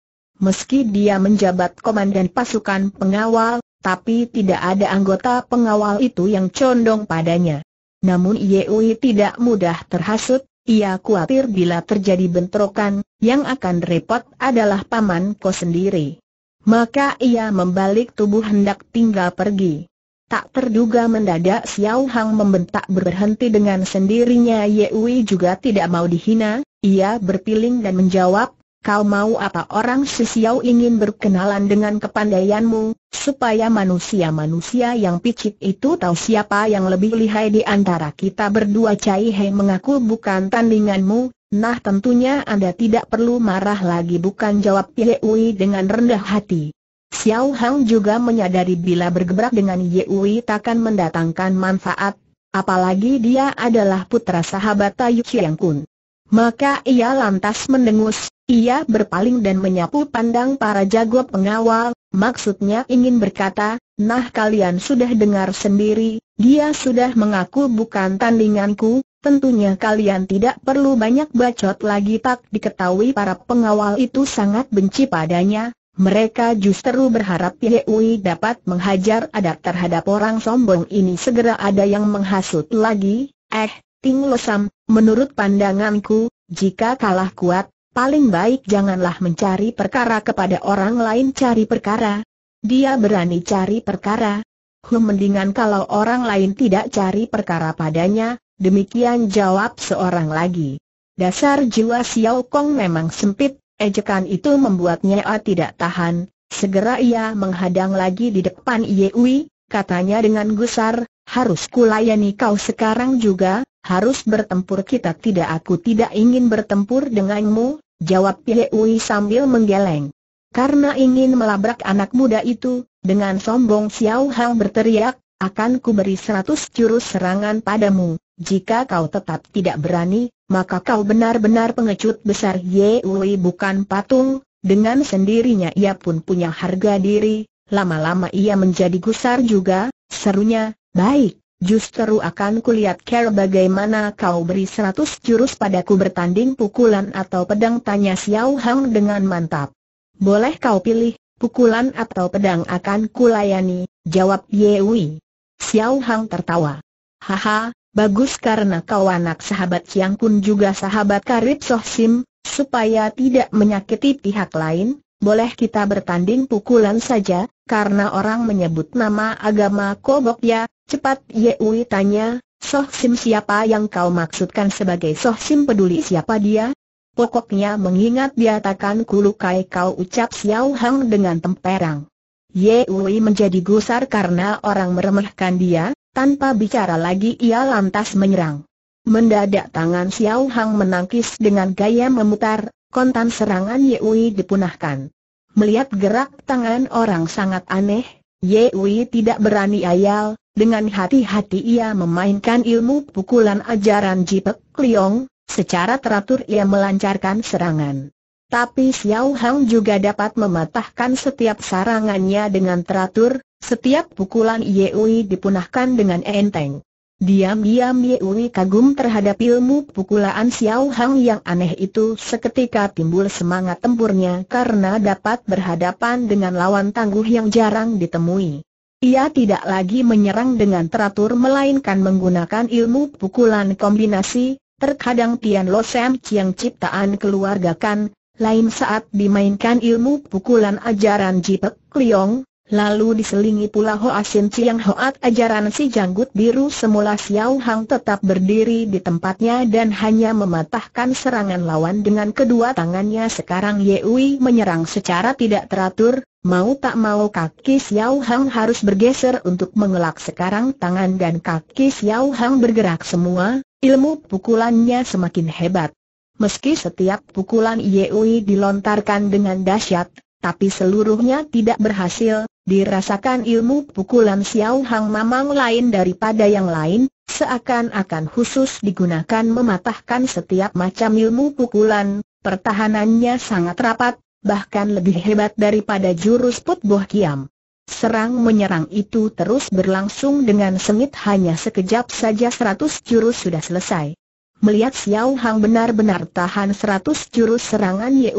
Meski dia menjabat komandan pasukan pengawal, tapi tidak ada anggota pengawal itu yang condong padanya. Namun Yeui tidak mudah terhasut, ia khawatir bila terjadi bentrokan, yang akan repot adalah paman Ko sendiri. Maka ia membalik tubuh hendak tinggal pergi. Tak terduga mendadak Xiao Hang membentak berhenti dengan sendirinya Wei juga tidak mau dihina, ia berpiling dan menjawab, kau mau apa orang si Xiao ingin berkenalan dengan kepandaianmu, supaya manusia-manusia yang picik itu tahu siapa yang lebih lihai di antara kita berdua Cai He mengaku bukan tandinganmu, nah tentunya Anda tidak perlu marah lagi bukan jawab Ye Ui dengan rendah hati. Xiao Hang juga menyadari bila bergebrak dengan Ye Ui takkan mendatangkan manfaat, apalagi dia adalah putra sahabat Tayu Chiang Kun. Maka ia lantas mendengus, ia berpaling dan menyapu pandang para jago pengawal, maksudnya ingin berkata, nah kalian sudah dengar sendiri, dia sudah mengaku bukan tandinganku, tentunya kalian tidak perlu banyak bacot lagi tak diketahui para pengawal itu sangat benci padanya, mereka justru berharap Yehui dapat menghajar adat terhadap orang sombong ini segera ada yang menghasut lagi, eh, Ting Lesam, menurut pandanganku, jika kalah kuat, paling baik janganlah mencari perkara kepada orang lain cari perkara. Dia berani cari perkara. Hum mendingan kalau orang lain tidak cari perkara padanya, demikian jawab seorang lagi. Dasar jiwa Xiao Kong memang sempit, ejekan itu membuatnya tidak tahan, segera ia menghadang lagi di depan Yewi, katanya dengan gusar, harus kulayani kau sekarang juga, harus bertempur kita tidak aku tidak ingin bertempur denganmu, jawab Yehui sambil menggeleng. Karena ingin melabrak anak muda itu, dengan sombong Xiao Hang berteriak, akan kuberi seratus jurus serangan padamu, jika kau tetap tidak berani, maka kau benar-benar pengecut besar Yehui bukan patung, dengan sendirinya ia pun punya harga diri, lama-lama ia menjadi gusar juga, serunya, Baik, justru akan kulihat care bagaimana kau beri seratus jurus padaku bertanding pukulan atau pedang tanya Xiao Hang dengan mantap. Boleh kau pilih, pukulan atau pedang akan kulayani, jawab Ye Wei. Xiao Hang tertawa. Haha, bagus karena kau anak sahabat Chiang Kun juga sahabat karib Soh Sim, supaya tidak menyakiti pihak lain, boleh kita bertanding pukulan saja, karena orang menyebut nama agama Kobok ya, Cepat Ye Wei tanya, Soh Sim siapa yang kau maksudkan sebagai Soh Sim peduli siapa dia? Pokoknya mengingat dia takkan kulukai kau ucap Xiao Hang dengan temperang. Ye Wei menjadi gusar karena orang meremehkan dia, tanpa bicara lagi ia lantas menyerang. Mendadak tangan Xiao Hang menangkis dengan gaya memutar, kontan serangan Ye Wei dipunahkan. Melihat gerak tangan orang sangat aneh, Ye Wei tidak berani ayal, dengan hati-hati ia memainkan ilmu pukulan ajaran Jipek Liong, secara teratur ia melancarkan serangan. Tapi Xiao Hang juga dapat mematahkan setiap sarangannya dengan teratur, setiap pukulan Yeui dipunahkan dengan enteng. Diam-diam Yeui kagum terhadap ilmu pukulan Xiao Hang yang aneh itu seketika timbul semangat tempurnya karena dapat berhadapan dengan lawan tangguh yang jarang ditemui. Ia tidak lagi menyerang dengan teratur melainkan menggunakan ilmu pukulan kombinasi, terkadang Tian Lo Sam Chiang ciptaan keluarga Kan, lain saat dimainkan ilmu pukulan ajaran Jipek Liong, Lalu diselingi pula Hoa Sin Chiang Hoat ajaran si janggut biru semula Xiao Hang tetap berdiri di tempatnya dan hanya mematahkan serangan lawan dengan kedua tangannya sekarang Yehui menyerang secara tidak teratur, mau tak mau kaki Xiao Hang harus bergeser untuk mengelak sekarang tangan dan kaki Xiao Hang bergerak semua, ilmu pukulannya semakin hebat. Meski setiap pukulan Yehui dilontarkan dengan dahsyat, tapi seluruhnya tidak berhasil, dirasakan ilmu pukulan Xiao Hang Mamang lain daripada yang lain, seakan-akan khusus digunakan mematahkan setiap macam ilmu pukulan, pertahanannya sangat rapat, bahkan lebih hebat daripada jurus Put Boh Kiam. Serang menyerang itu terus berlangsung dengan sengit hanya sekejap saja seratus jurus sudah selesai. Melihat Xiao Hang benar-benar tahan seratus jurus serangan Ye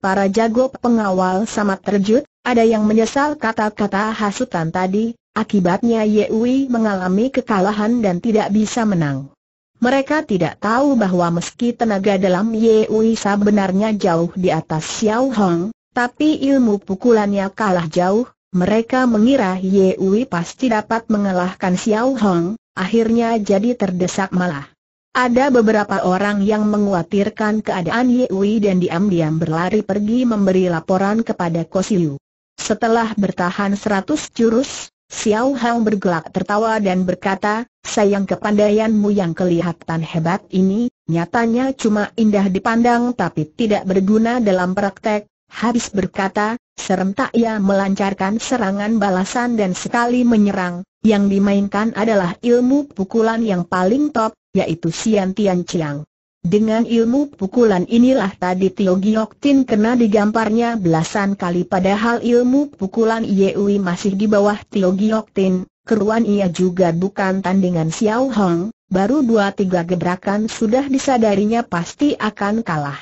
Para jago pengawal sama terjut, ada yang menyesal kata-kata hasutan tadi, akibatnya Yewi mengalami kekalahan dan tidak bisa menang. Mereka tidak tahu bahwa meski tenaga dalam Yewi sebenarnya jauh di atas Xiao Hong, tapi ilmu pukulannya kalah jauh, mereka mengira Yewi pasti dapat mengalahkan Xiao Hong, akhirnya jadi terdesak malah. Ada beberapa orang yang menguatirkan keadaan Ye Wei dan diam-diam berlari pergi memberi laporan kepada Kosiu. Setelah bertahan seratus jurus, Xiao Hao bergelak tertawa dan berkata, sayang kepandaianmu yang kelihatan hebat ini, nyatanya cuma indah dipandang tapi tidak berguna dalam praktek. Habis berkata, serentak ia melancarkan serangan balasan dan sekali menyerang, yang dimainkan adalah ilmu pukulan yang paling top, yaitu Sian Tian Chiang. Dengan ilmu pukulan inilah tadi Tio Giok Tin kena digamparnya belasan kali padahal ilmu pukulan Yewi masih di bawah Tio Giok Tin, keruan ia juga bukan tandingan Xiao Hong, baru dua tiga gebrakan sudah disadarinya pasti akan kalah.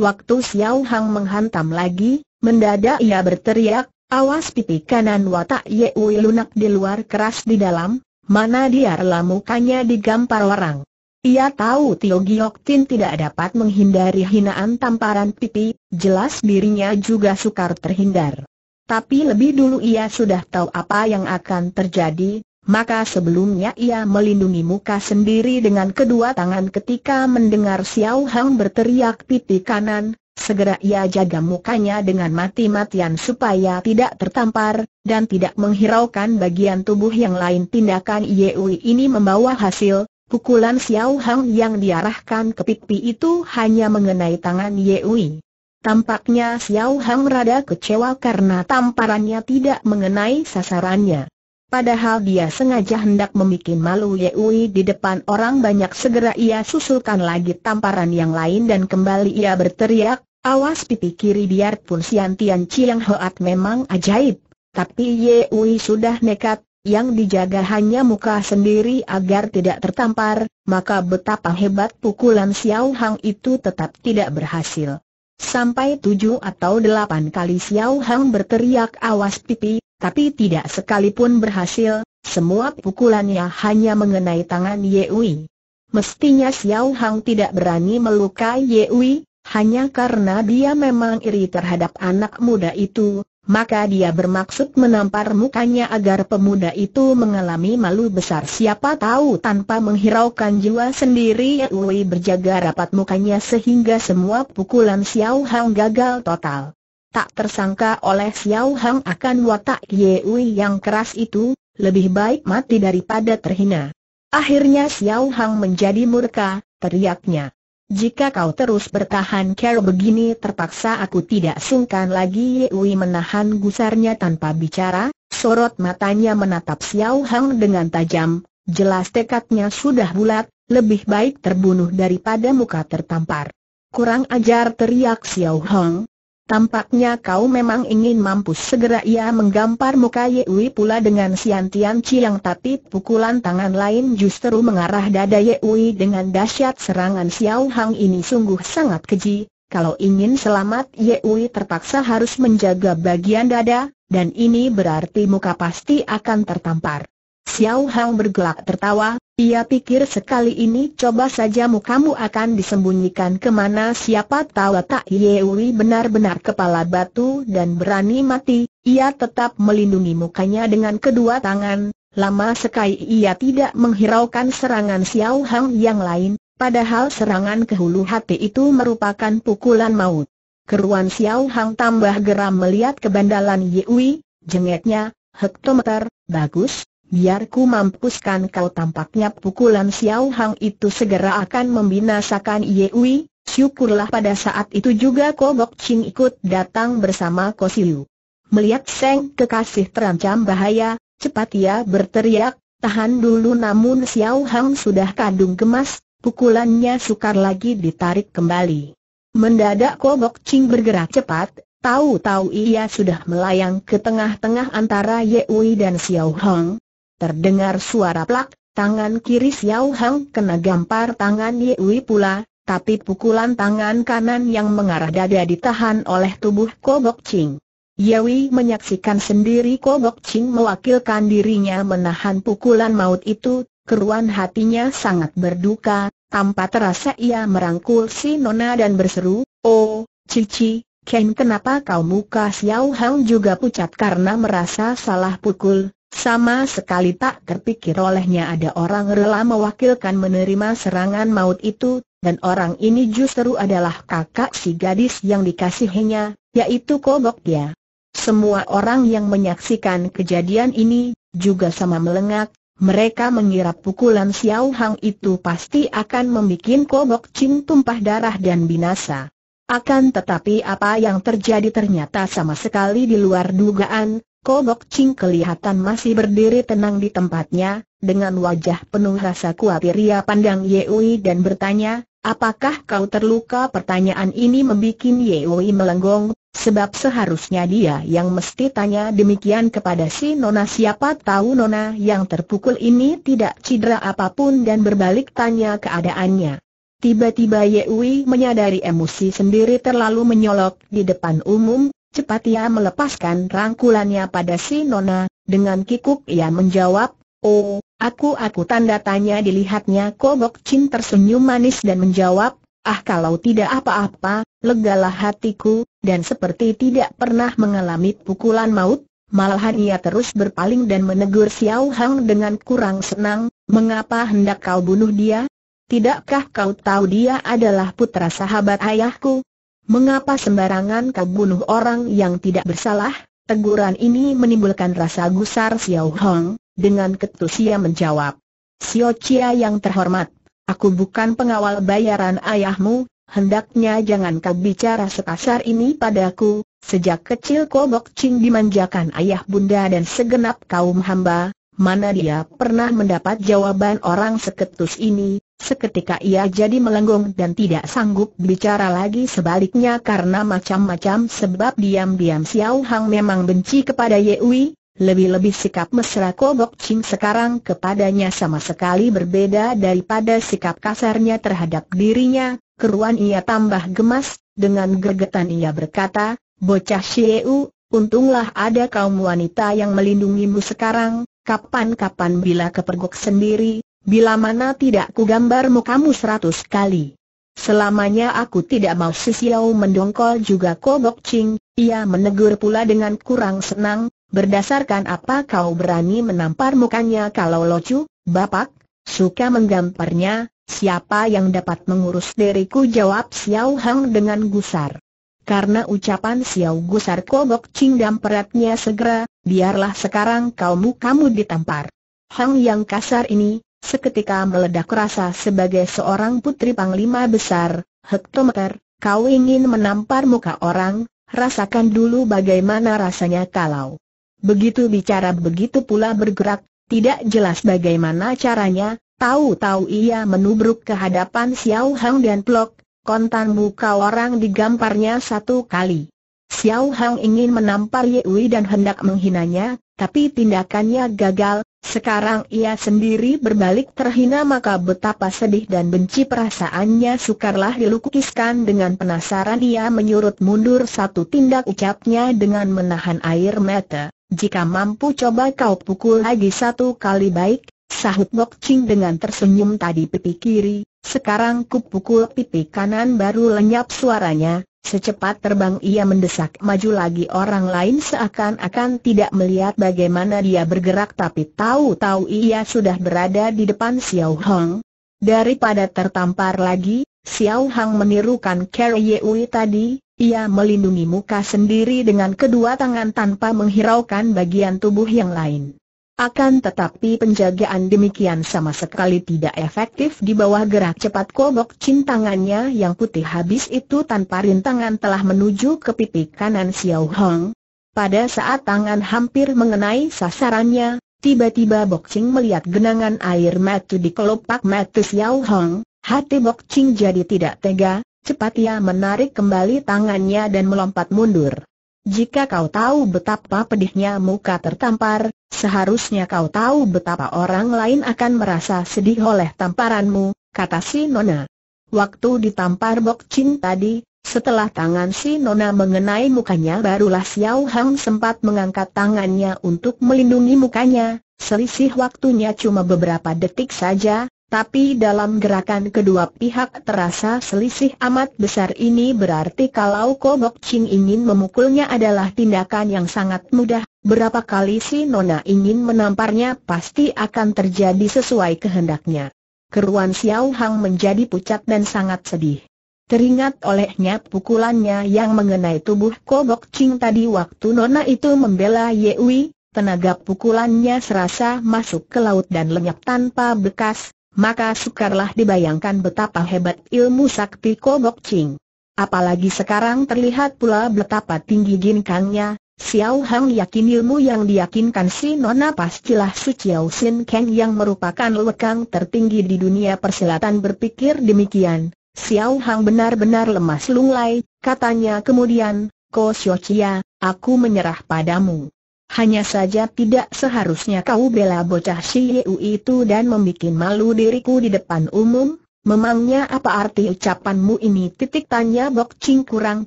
Waktu Xiao Hong menghantam lagi, mendadak ia berteriak, Awas pipi kanan watak Yewi lunak di luar keras di dalam, mana dia rela mukanya digampar orang. Ia tahu Tio Giok Tin tidak dapat menghindari hinaan tamparan pipi, jelas dirinya juga sukar terhindar. Tapi lebih dulu ia sudah tahu apa yang akan terjadi, maka sebelumnya ia melindungi muka sendiri dengan kedua tangan ketika mendengar Xiao Hang berteriak pipi kanan, Segera ia jaga mukanya dengan mati-matian supaya tidak tertampar, dan tidak menghiraukan bagian tubuh yang lain tindakan Yewi ini membawa hasil, pukulan Xiao Hang yang diarahkan ke pipi itu hanya mengenai tangan Yewi. Tampaknya Xiao Hang rada kecewa karena tamparannya tidak mengenai sasarannya. Padahal dia sengaja hendak membuat malu Yehui di depan orang banyak segera ia susulkan lagi tamparan yang lain dan kembali ia berteriak, Awas pipi kiri biarpun Sian Tian Chiang Hoat memang ajaib, tapi Ye Wei sudah nekat, yang dijaga hanya muka sendiri agar tidak tertampar, maka betapa hebat pukulan Xiao Hang itu tetap tidak berhasil. Sampai tujuh atau delapan kali Xiao Hang berteriak awas pipi, tapi tidak sekalipun berhasil, semua pukulannya hanya mengenai tangan Ye Wei. Mestinya Xiao Hang tidak berani melukai Ye Wei? Hanya karena dia memang iri terhadap anak muda itu, maka dia bermaksud menampar mukanya agar pemuda itu mengalami malu besar siapa tahu tanpa menghiraukan jiwa sendiri Wei berjaga rapat mukanya sehingga semua pukulan Xiao Hang gagal total. Tak tersangka oleh Xiao Hang akan watak Ye Wei yang keras itu, lebih baik mati daripada terhina. Akhirnya Xiao Hang menjadi murka, teriaknya. Jika kau terus bertahan kera begini terpaksa aku tidak sungkan lagi Yewi menahan gusarnya tanpa bicara, sorot matanya menatap Xiao Hang dengan tajam, jelas tekadnya sudah bulat, lebih baik terbunuh daripada muka tertampar. Kurang ajar teriak Xiao Hang, Tampaknya kau memang ingin mampus segera ia menggampar muka Ye Wei pula dengan Sian Tian Chiang tapi pukulan tangan lain justru mengarah dada Ye Wei dengan dahsyat serangan Xiao Hang ini sungguh sangat keji, kalau ingin selamat Ye Wei terpaksa harus menjaga bagian dada, dan ini berarti muka pasti akan tertampar. Xiao Hang bergelak tertawa, ia pikir sekali ini coba saja kamu akan disembunyikan kemana siapa tahu tak Yewi benar-benar kepala batu dan berani mati, ia tetap melindungi mukanya dengan kedua tangan, lama sekali ia tidak menghiraukan serangan Xiao Hang yang lain, padahal serangan ke hulu hati itu merupakan pukulan maut. Keruan Xiao Hang tambah geram melihat kebandalan Yewi, jengeknya, hektometer, bagus, Biar ku mampuskan kau tampaknya pukulan Xiao Hang itu segera akan membinasakan Ye Wei, syukurlah pada saat itu juga Kobok Ching ikut datang bersama Ko Siu. Melihat Seng kekasih terancam bahaya, cepat ia berteriak, tahan dulu namun Xiao Hang sudah kadung gemas, pukulannya sukar lagi ditarik kembali. Mendadak Kobok Ching bergerak cepat, tahu-tahu ia sudah melayang ke tengah-tengah antara Ye Wei dan Xiao Hang, Terdengar suara plak, tangan kiri Xiao Hang kena gampar tangan Yui pula, tapi pukulan tangan kanan yang mengarah dada ditahan oleh tubuh Kobok Ching. Yui menyaksikan sendiri Kobok Ching mewakilkan dirinya menahan pukulan maut itu, keruan hatinya sangat berduka, tanpa terasa ia merangkul si Nona dan berseru, Oh, Cici, Ken kenapa kau muka Xiao Hang juga pucat karena merasa salah pukul? Sama sekali tak terpikir olehnya ada orang rela mewakilkan menerima serangan maut itu, dan orang ini justru adalah kakak si gadis yang dikasihinya, yaitu Kobok Dia. Semua orang yang menyaksikan kejadian ini, juga sama melengak, mereka mengira pukulan Xiao Hang itu pasti akan membuat Kobok Cing tumpah darah dan binasa. Akan tetapi apa yang terjadi ternyata sama sekali di luar dugaan, Kobok Ching kelihatan masih berdiri tenang di tempatnya, dengan wajah penuh rasa khawatir ia pandang Yeui dan bertanya, apakah kau terluka pertanyaan ini membuat Yeui melenggong, sebab seharusnya dia yang mesti tanya demikian kepada si Nona siapa tahu Nona yang terpukul ini tidak cedera apapun dan berbalik tanya keadaannya. Tiba-tiba Wei menyadari emosi sendiri terlalu menyolok di depan umum, Cepat ia melepaskan rangkulannya pada si Nona, dengan kikuk ia menjawab, Oh, aku aku tanda tanya dilihatnya Kobok Chin tersenyum manis dan menjawab, Ah kalau tidak apa-apa, legalah hatiku, dan seperti tidak pernah mengalami pukulan maut, malahan ia terus berpaling dan menegur Xiao Hang dengan kurang senang, mengapa hendak kau bunuh dia? Tidakkah kau tahu dia adalah putra sahabat ayahku? Mengapa sembarangan kau bunuh orang yang tidak bersalah? Teguran ini menimbulkan rasa gusar Xiao Hong, dengan ketus ia menjawab. Xiao Chia yang terhormat, aku bukan pengawal bayaran ayahmu, hendaknya jangan kau bicara sekasar ini padaku, sejak kecil Kobok Ching dimanjakan ayah bunda dan segenap kaum hamba, mana dia pernah mendapat jawaban orang seketus ini, seketika ia jadi melenggung dan tidak sanggup bicara lagi sebaliknya karena macam-macam sebab diam-diam Xiao Hang memang benci kepada Ye Wei, lebih-lebih sikap mesra Kobok Ching sekarang kepadanya sama sekali berbeda daripada sikap kasarnya terhadap dirinya, keruan ia tambah gemas, dengan gergetan ia berkata, Bocah Xieu, untunglah ada kaum wanita yang melindungimu sekarang, kapan-kapan bila kepergok sendiri, bila mana tidak ku gambarmu kamu seratus kali. Selamanya aku tidak mau Sisiau mendongkol juga Kobok Ching, ia menegur pula dengan kurang senang, berdasarkan apa kau berani menampar mukanya kalau locu, bapak, suka menggamparnya, siapa yang dapat mengurus diriku jawab Xiao Hang dengan gusar. Karena ucapan Xiao Gusar Kobok Ching dan peratnya segera, biarlah sekarang mu kamu ditampar. Hang yang kasar ini, seketika meledak rasa sebagai seorang putri panglima besar, hektometer, kau ingin menampar muka orang, rasakan dulu bagaimana rasanya kalau. Begitu bicara begitu pula bergerak, tidak jelas bagaimana caranya, tahu-tahu ia menubruk ke hadapan Xiao Hang dan Plok, kontan muka orang digamparnya satu kali. Xiao Hang ingin menampar Ye Wei dan hendak menghinanya, tapi tindakannya gagal, sekarang ia sendiri berbalik terhina maka betapa sedih dan benci perasaannya sukarlah dilukiskan dengan penasaran ia menyurut mundur satu tindak ucapnya dengan menahan air mata. Jika mampu coba kau pukul lagi satu kali baik, sahut Bok Ching dengan tersenyum tadi pipi kiri, sekarang ku pukul pipi kanan baru lenyap suaranya, Secepat terbang ia mendesak maju lagi orang lain seakan-akan tidak melihat bagaimana dia bergerak tapi tahu-tahu ia sudah berada di depan Xiao Hong. Daripada tertampar lagi, Xiao Hong menirukan Carrie Yeui tadi, ia melindungi muka sendiri dengan kedua tangan tanpa menghiraukan bagian tubuh yang lain. Akan tetapi penjagaan demikian sama sekali tidak efektif di bawah gerak cepat kobok cintangannya yang putih habis itu tanpa rintangan telah menuju ke pipi kanan Xiao Hong. Pada saat tangan hampir mengenai sasarannya, tiba-tiba Ching melihat genangan air mata di kelopak mata Xiao Hong, hati Ching jadi tidak tega, cepat ia menarik kembali tangannya dan melompat mundur. Jika kau tahu betapa pedihnya muka tertampar, seharusnya kau tahu betapa orang lain akan merasa sedih oleh tamparanmu, kata si Nona. Waktu ditampar Bok Chin tadi, setelah tangan si Nona mengenai mukanya barulah Xiao Hang sempat mengangkat tangannya untuk melindungi mukanya, selisih waktunya cuma beberapa detik saja, tapi dalam gerakan kedua pihak terasa selisih amat besar ini berarti kalau Kobok Ching ingin memukulnya adalah tindakan yang sangat mudah, berapa kali si Nona ingin menamparnya pasti akan terjadi sesuai kehendaknya. Keruan Xiao Hang menjadi pucat dan sangat sedih. Teringat olehnya pukulannya yang mengenai tubuh Kobok Ching tadi waktu Nona itu membela Yewi, Tenaga pukulannya serasa masuk ke laut dan lenyap tanpa bekas, maka sukarlah dibayangkan betapa hebat ilmu sakti Kobok Ching. Apalagi sekarang terlihat pula betapa tinggi ginkangnya, Xiao Hang yakin ilmu yang diyakinkan si Nona pastilah Su Chiao Sin Kang yang merupakan lekang tertinggi di dunia persilatan berpikir demikian. Xiao Hang benar-benar lemas lunglai, katanya kemudian, Ko Xiao Chia, aku menyerah padamu. Hanya saja tidak seharusnya kau bela bocah si Yeu itu dan membuat malu diriku di depan umum, memangnya apa arti ucapanmu ini? Titik tanya Bok Ching kurang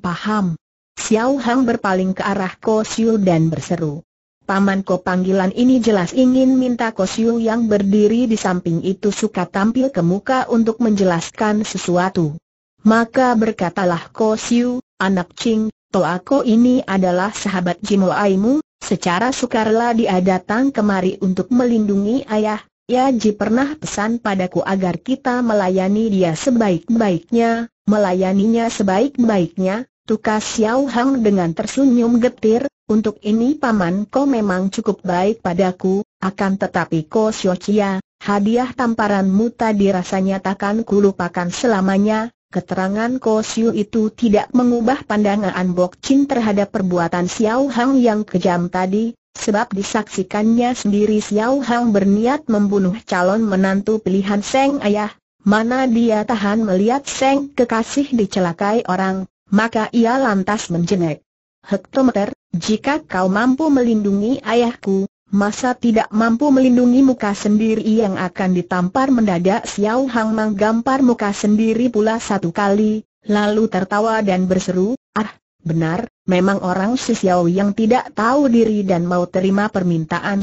paham. Xiao Hang berpaling ke arah Ko Siu dan berseru. Paman Ko panggilan ini jelas ingin minta Ko Siu yang berdiri di samping itu suka tampil ke muka untuk menjelaskan sesuatu. Maka berkatalah Ko Siu, anak Ching, Ko ini adalah sahabat Jimo Aimu, Secara sukarela dia datang kemari untuk melindungi ayah, Ya Ji pernah pesan padaku agar kita melayani dia sebaik-baiknya, melayaninya sebaik-baiknya, tukas Xiao Hang dengan tersenyum getir, untuk ini paman kau memang cukup baik padaku, akan tetapi kau Xiao Chia, hadiah tamparanmu tadi rasanya takkan kulupakan selamanya, Keterangan Ko Siu itu tidak mengubah pandangan Bok Chin terhadap perbuatan Xiao Hang yang kejam tadi, sebab disaksikannya sendiri Xiao Hang berniat membunuh calon menantu pilihan Seng Ayah, mana dia tahan melihat Seng kekasih dicelakai orang, maka ia lantas menjenguk. Hektometer, jika kau mampu melindungi ayahku, Masa tidak mampu melindungi muka sendiri yang akan ditampar mendadak Xiao Hang menggampar muka sendiri pula satu kali, lalu tertawa dan berseru, ah, benar, memang orang si Xiao yang tidak tahu diri dan mau terima permintaan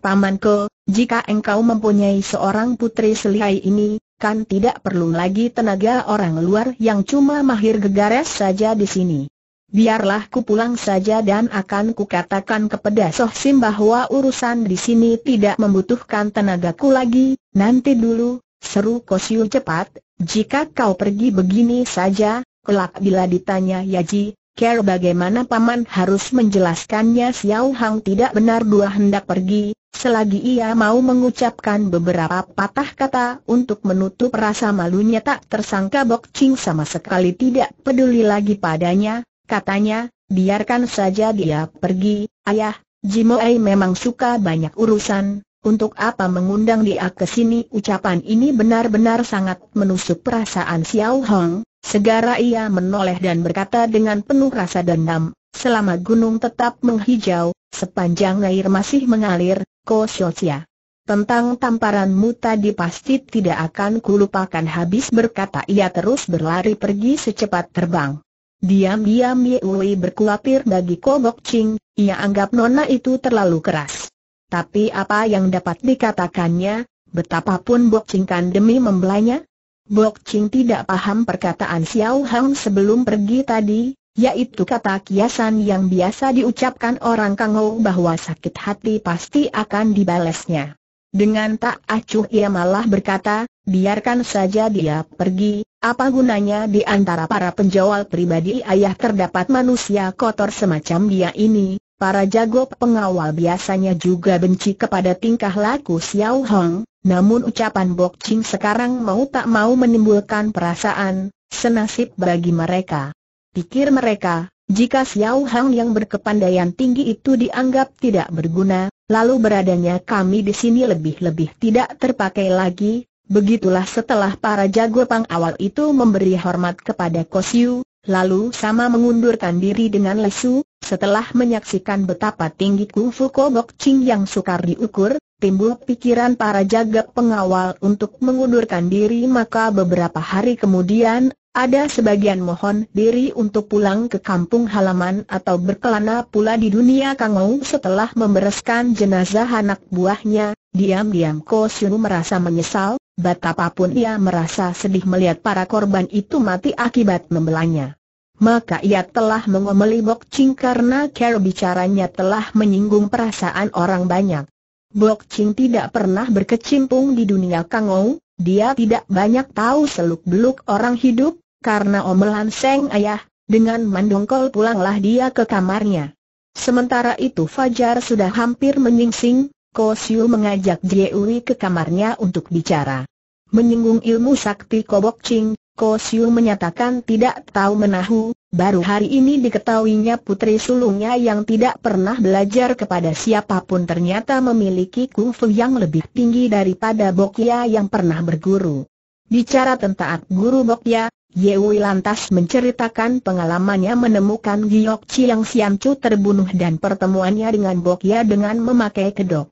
Paman Ko jika engkau mempunyai seorang putri selihai ini, kan tidak perlu lagi tenaga orang luar yang cuma mahir gegares saja di sini. Biarlah ku pulang saja dan akan ku katakan kepada Soh Sim bahwa urusan di sini tidak membutuhkan tenagaku lagi, nanti dulu, seru kosiu cepat, jika kau pergi begini saja, kelak bila ditanya Yaji, care bagaimana paman harus menjelaskannya Xiao Hang tidak benar dua hendak pergi, selagi ia mau mengucapkan beberapa patah kata untuk menutup rasa malunya tak tersangka Bok Ching sama sekali tidak peduli lagi padanya, Katanya, biarkan saja dia pergi, ayah, Jimoei memang suka banyak urusan, untuk apa mengundang dia ke sini? Ucapan ini benar-benar sangat menusuk perasaan Xiao Hong. Segera ia menoleh dan berkata dengan penuh rasa dendam, selama gunung tetap menghijau, sepanjang air masih mengalir, Ko Xiaoxia. Tentang tamparanmu tadi pasti tidak akan kulupakan habis berkata ia terus berlari pergi secepat terbang. Diam-diam Wei berkulatir bagi Kobok Ching, ia anggap nona itu terlalu keras. Tapi apa yang dapat dikatakannya, betapapun Bok Ching kan demi membelanya? Bok Ching tidak paham perkataan Xiao Hang sebelum pergi tadi, yaitu kata kiasan yang biasa diucapkan orang Kangou bahwa sakit hati pasti akan dibalasnya. Dengan tak acuh ia malah berkata, biarkan saja dia pergi, apa gunanya di antara para penjawal pribadi ayah terdapat manusia kotor semacam dia ini, para jago pengawal biasanya juga benci kepada tingkah laku Xiao Hong, namun ucapan Bok Ching sekarang mau tak mau menimbulkan perasaan, senasib bagi mereka. Pikir mereka, jika Xiao Hong yang berkepandaian tinggi itu dianggap tidak berguna, lalu beradanya kami di sini lebih-lebih tidak terpakai lagi, Begitulah setelah para jago pang awal itu memberi hormat kepada Kosiu, lalu sama mengundurkan diri dengan lesu, setelah menyaksikan betapa tinggi kungfu kobok cing yang sukar diukur, timbul pikiran para jaga pengawal untuk mengundurkan diri maka beberapa hari kemudian, ada sebagian mohon diri untuk pulang ke kampung halaman atau berkelana pula di dunia kangau setelah membereskan jenazah anak buahnya, diam-diam Kosiu merasa menyesal, Betapapun ia merasa sedih melihat para korban itu mati akibat membelanya. Maka ia telah mengomeli Bok Ching karena cara bicaranya telah menyinggung perasaan orang banyak. Bok Ching tidak pernah berkecimpung di dunia Ou, dia tidak banyak tahu seluk-beluk orang hidup, karena omelan Seng Ayah, dengan mandongkol pulanglah dia ke kamarnya. Sementara itu Fajar sudah hampir menyingsing, Ko Siu mengajak Jeui ke kamarnya untuk bicara. Menyinggung ilmu sakti Kobok Ching, Ko Siu menyatakan tidak tahu menahu, baru hari ini diketahuinya putri sulungnya yang tidak pernah belajar kepada siapapun ternyata memiliki kungfu yang lebih tinggi daripada Bokya yang pernah berguru. Bicara tentang guru Ye Wei lantas menceritakan pengalamannya menemukan Giok Chiang cu terbunuh dan pertemuannya dengan Bokya dengan memakai kedok.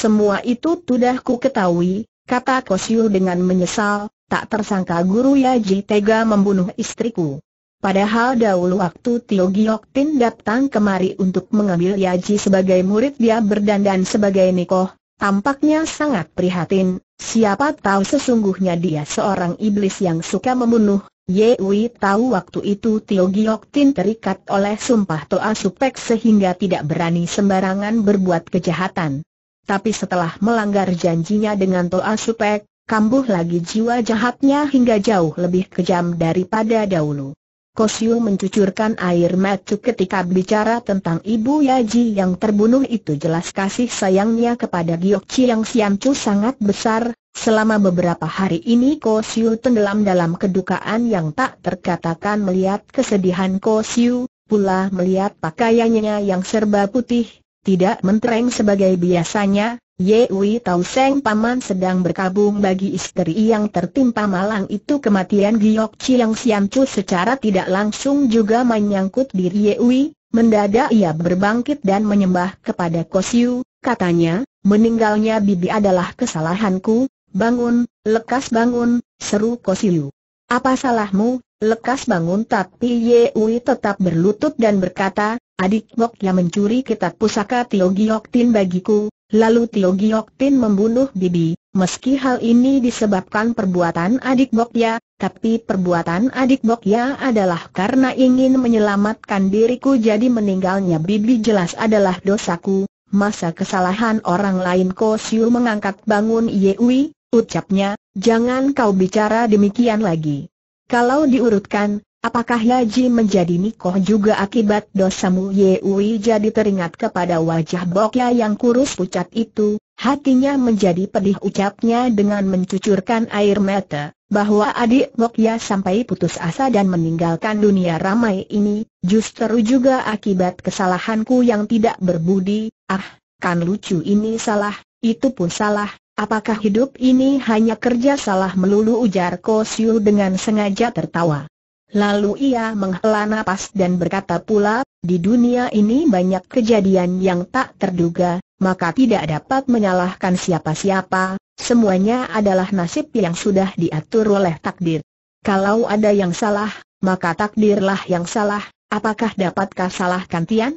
Semua itu sudah ku ketahui, kata Kosiu dengan menyesal, tak tersangka Guru Yaji tega membunuh istriku. Padahal dahulu waktu Tio Giok Tin datang kemari untuk mengambil Yaji sebagai murid dia berdandan sebagai Nikoh, tampaknya sangat prihatin, siapa tahu sesungguhnya dia seorang iblis yang suka membunuh, Ye Wei tahu waktu itu Tio Giok Tin terikat oleh sumpah Toa Supek sehingga tidak berani sembarangan berbuat kejahatan. Tapi setelah melanggar janjinya dengan Toa Supek, kambuh lagi jiwa jahatnya hingga jauh lebih kejam daripada dahulu. Kosyu mencucurkan air mata ketika bicara tentang ibu Yaji yang terbunuh itu jelas kasih sayangnya kepada Giokchi yang Siamcu sangat besar, selama beberapa hari ini Kosyu tenggelam dalam kedukaan yang tak terkatakan melihat kesedihan Kosyu, pula melihat pakaiannya yang serba putih, tidak mentereng sebagai biasanya, Ye Wei Tau Seng Paman sedang berkabung bagi istri yang tertimpa malang itu kematian Giok Chiang Siam Chu secara tidak langsung juga menyangkut diri Ye Wei. mendadak ia berbangkit dan menyembah kepada Kosiu, katanya, meninggalnya Bibi adalah kesalahanku, bangun, lekas bangun, seru Kosiu. Apa salahmu, lekas bangun tapi Ye Wei tetap berlutut dan berkata, adik yang mencuri kitab pusaka Tio Giok Tin bagiku, lalu Tio Giok Tin membunuh Bibi, meski hal ini disebabkan perbuatan adik ya, tapi perbuatan adik ya adalah karena ingin menyelamatkan diriku jadi meninggalnya Bibi jelas adalah dosaku, masa kesalahan orang lain Ko Siu mengangkat bangun Yewi, ucapnya, jangan kau bicara demikian lagi. Kalau diurutkan, Apakah Yaji menjadi nikoh juga akibat dosamu Yewi jadi teringat kepada wajah Bokya yang kurus pucat itu, hatinya menjadi pedih ucapnya dengan mencucurkan air mata, bahwa adik Bokya sampai putus asa dan meninggalkan dunia ramai ini, justru juga akibat kesalahanku yang tidak berbudi, ah, kan lucu ini salah, itu pun salah, apakah hidup ini hanya kerja salah melulu ujar Kosyu dengan sengaja tertawa. Lalu ia menghela nafas dan berkata pula, di dunia ini banyak kejadian yang tak terduga, maka tidak dapat menyalahkan siapa-siapa, semuanya adalah nasib yang sudah diatur oleh takdir. Kalau ada yang salah, maka takdirlah yang salah, apakah dapatkah salahkan Tian?